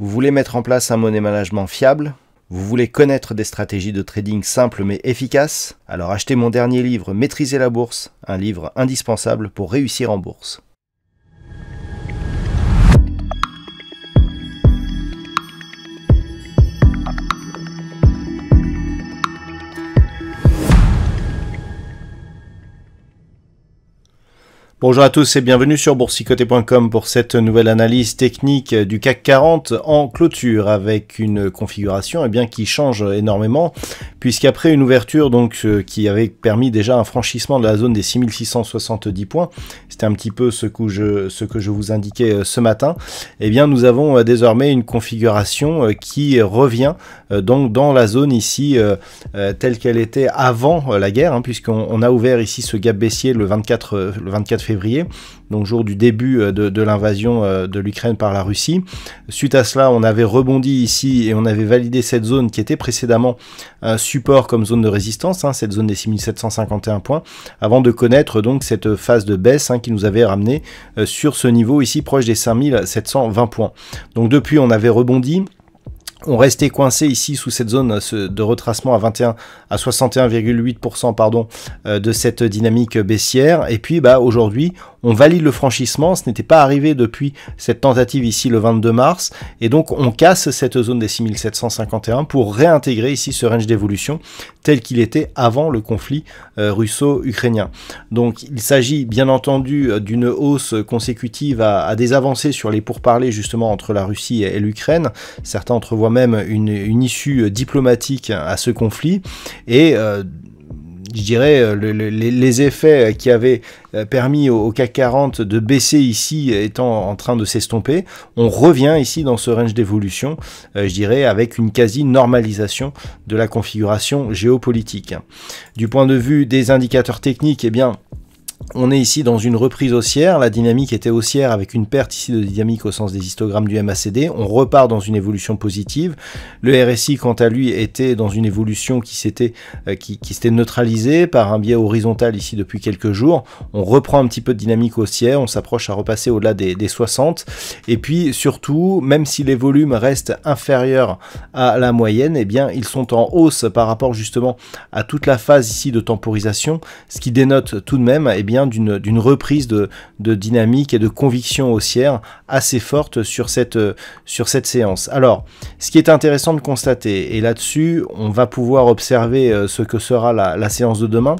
Vous voulez mettre en place un monnaie management fiable vous voulez connaître des stratégies de trading simples mais efficaces Alors achetez mon dernier livre Maîtriser la bourse, un livre indispensable pour réussir en bourse. Bonjour à tous et bienvenue sur boursicoté.com pour cette nouvelle analyse technique du CAC 40 en clôture avec une configuration eh bien, qui change énormément puisqu'après une ouverture donc euh, qui avait permis déjà un franchissement de la zone des 6670 points, c'était un petit peu ce que je, ce que je vous indiquais euh, ce matin, et eh bien nous avons euh, désormais une configuration qui revient donc dans la zone ici telle qu'elle était avant la guerre hein, puisqu'on a ouvert ici ce gap baissier le 24, le 24 février février, donc jour du début euh, de, l'invasion euh, de l'Ukraine par la Russie. Suite à cela, on avait rebondi ici et on avait validé cette zone qui était précédemment un support comme zone de résistance, hein, cette zone des 6751 points, avant de connaître donc cette phase de baisse hein, qui nous avait ramené euh, sur ce niveau ici proche des 5720 points. Donc depuis, on avait rebondi on restait coincé ici sous cette zone euh, de retracement à 21 à 61,8% pardon euh, de cette dynamique baissière et puis bah aujourd'hui on valide le franchissement, ce n'était pas arrivé depuis cette tentative ici le 22 mars, et donc on casse cette zone des 6751 pour réintégrer ici ce range d'évolution tel qu'il était avant le conflit euh, russo-ukrainien. Donc il s'agit bien entendu euh, d'une hausse consécutive à, des avancées sur les pourparlers justement entre la Russie et l'Ukraine, certains entrevoient même une, issue diplomatique à ce conflit, et... Euh, je dirais, euh, les effets euh, qui avaient euh, permis au, au, CAC 40 de baisser ici étant en train de s'estomper, on revient ici dans ce range d'évolution, je dirais, avec une quasi-normalisation de la configuration géopolitique. Du point de vue des indicateurs techniques, eh bien, on est ici dans une reprise haussière, la dynamique était haussière avec une perte ici de dynamique au sens des histogrammes du MACD, on repart dans une évolution positive. Le RSI quant à lui était dans une évolution qui s'était euh, qui, s'était neutralisée par un biais horizontal ici depuis quelques jours. On reprend un petit peu de dynamique haussière, on s'approche à repasser au-delà des, des 60 et puis surtout, même si les volumes restent inférieurs à la moyenne, eh bien ils sont en hausse par rapport justement à toute la phase ici de temporisation, ce qui dénote tout de même eh bien d'une reprise de, dynamique et de conviction haussière assez forte sur cette, euh, sur cette séance. Alors, ce qui est intéressant de constater, et là-dessus, on va pouvoir observer euh, ce que sera la séance de demain,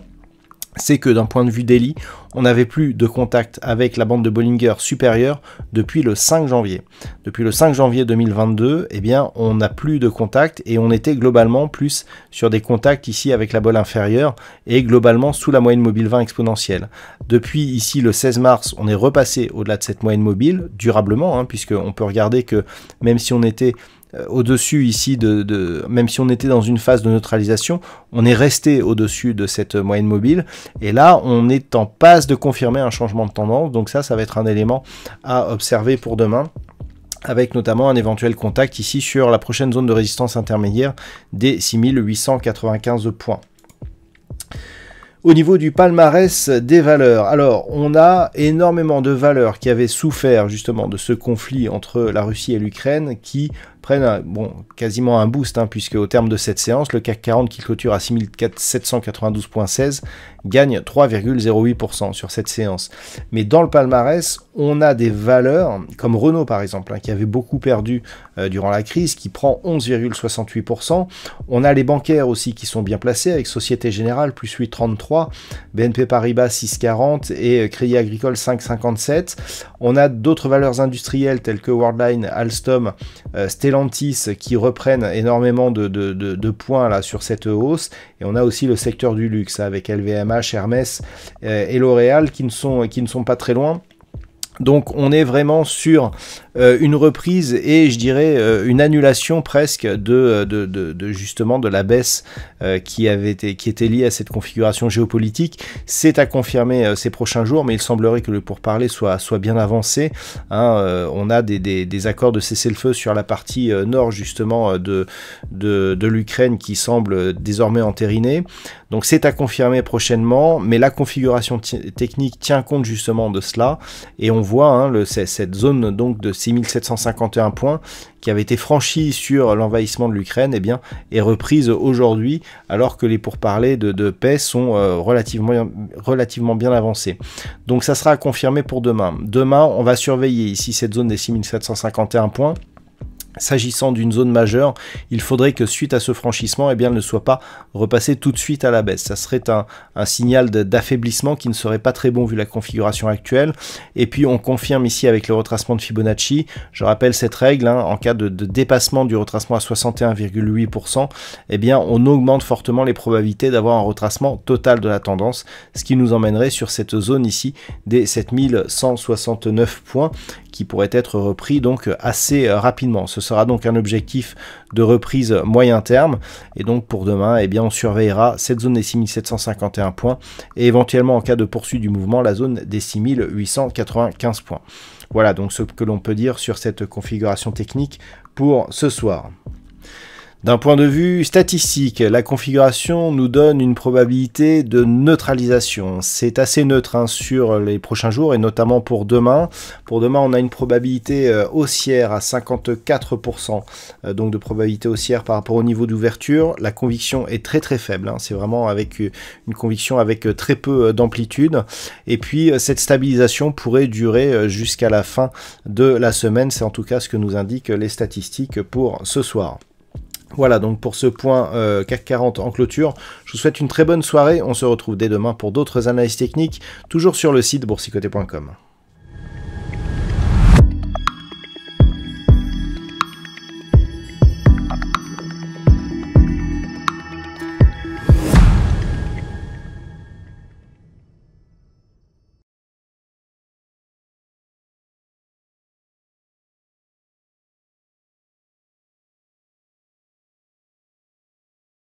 c'est que d'un point de vue daily, on n'avait plus de contact avec la bande de Bollinger supérieure depuis le 5 janvier. Depuis le 5 janvier 2022, eh bien, on n'a plus de contact et on était globalement plus sur des contacts ici avec la bolle inférieure et globalement sous la moyenne mobile 20 exponentielle. Depuis ici le 16 mars, on est repassé au-delà de cette moyenne mobile durablement, hein, puisqu'on peut regarder que même si on était euh, au-dessus ici de, même si on était dans une phase de neutralisation, on est resté au-dessus de cette moyenne mobile. Et là, on est en passe de confirmer un changement de tendance. Donc ça, ça va être un élément à observer pour demain avec notamment un éventuel contact ici sur la prochaine zone de résistance intermédiaire des 6895 points. Au niveau du palmarès des valeurs, alors on a énormément de valeurs qui avaient souffert justement de ce conflit entre la Russie et l'Ukraine qui bon, quasiment un boost, hein, puisque au terme de cette séance, le CAC 40 qui clôture à 6792,16 gagne 3,08% sur cette séance. Mais dans le palmarès, on a des valeurs comme Renault par exemple, hein, qui avait beaucoup perdu euh, durant la crise, qui prend 11,68%. On a les bancaires aussi qui sont bien placés avec Société Générale plus 8,33, BNP Paribas 6,40 et euh, Crédit Agricole 5,57. On a d'autres valeurs industrielles telles que Worldline, Alstom, euh, Stellantis qui reprennent énormément de, points là sur cette hausse. Et on a aussi le secteur du luxe avec LVMH Hermès euh, et L'Oréal qui qui ne sont pas très loin. Donc on est vraiment sur euh, une reprise et je dirais euh, une annulation presque euh, de, justement de la baisse qui avait qui était liée à cette configuration géopolitique. C'est à confirmer ces prochains jours, mais il semblerait que le pourparler soit, soit bien avancé. Hein, on a des, accords de cessez-le-feu sur la partie nord justement de, de, l'Ukraine qui semble désormais entérinée. Donc c'est à confirmer prochainement, mais la configuration technique tient compte justement de cela et on voit hein, le, cette zone donc de 6751 points qui avait été franchie sur l'envahissement de l'Ukraine et eh bien, est reprise aujourd'hui alors que les pourparlers de, paix sont euh, relativement, relativement bien avancés. Donc ça sera confirmé pour demain. Demain, on va surveiller ici cette zone des 6751 points. S'agissant d'une zone majeure, il faudrait que suite à ce franchissement, eh bien, ne soit pas repassée tout de suite à la baisse. Ça serait un, signal d'affaiblissement qui ne serait pas très bon vu la configuration actuelle. Et puis on confirme ici avec le retracement de Fibonacci. Je rappelle cette règle, hein, en cas de, dépassement du retracement à 61,8%, eh bien, on augmente fortement les probabilités d'avoir un retracement total de la tendance, ce qui nous emmènerait sur cette zone ici des 7169 points qui pourraient être repris donc assez euh, rapidement. Ce sera donc un objectif de reprise moyen terme. Et donc pour demain, et eh bien, on surveillera cette zone des 6751 points et éventuellement en cas de poursuite du mouvement, la zone des 6895 points. Voilà donc ce que l'on peut dire sur cette configuration technique pour ce soir. D'un point de vue statistique, la configuration nous donne une probabilité de neutralisation. C'est assez neutre hein, sur les prochains jours et notamment pour demain. Pour demain, on a une probabilité euh, haussière à 54%, euh, donc de probabilité haussière par rapport au niveau d'ouverture. La conviction est très très faible. Hein. C'est vraiment avec euh, une conviction avec très peu d'amplitude. Et puis cette stabilisation pourrait durer jusqu'à la fin de la semaine. C'est en tout cas ce que nous indiquent les statistiques pour ce soir. Voilà donc pour ce point euh, CAC 40 en clôture. Je vous souhaite une très bonne soirée. On se retrouve dès demain pour d'autres analyses techniques, toujours sur le site boursicoté.com.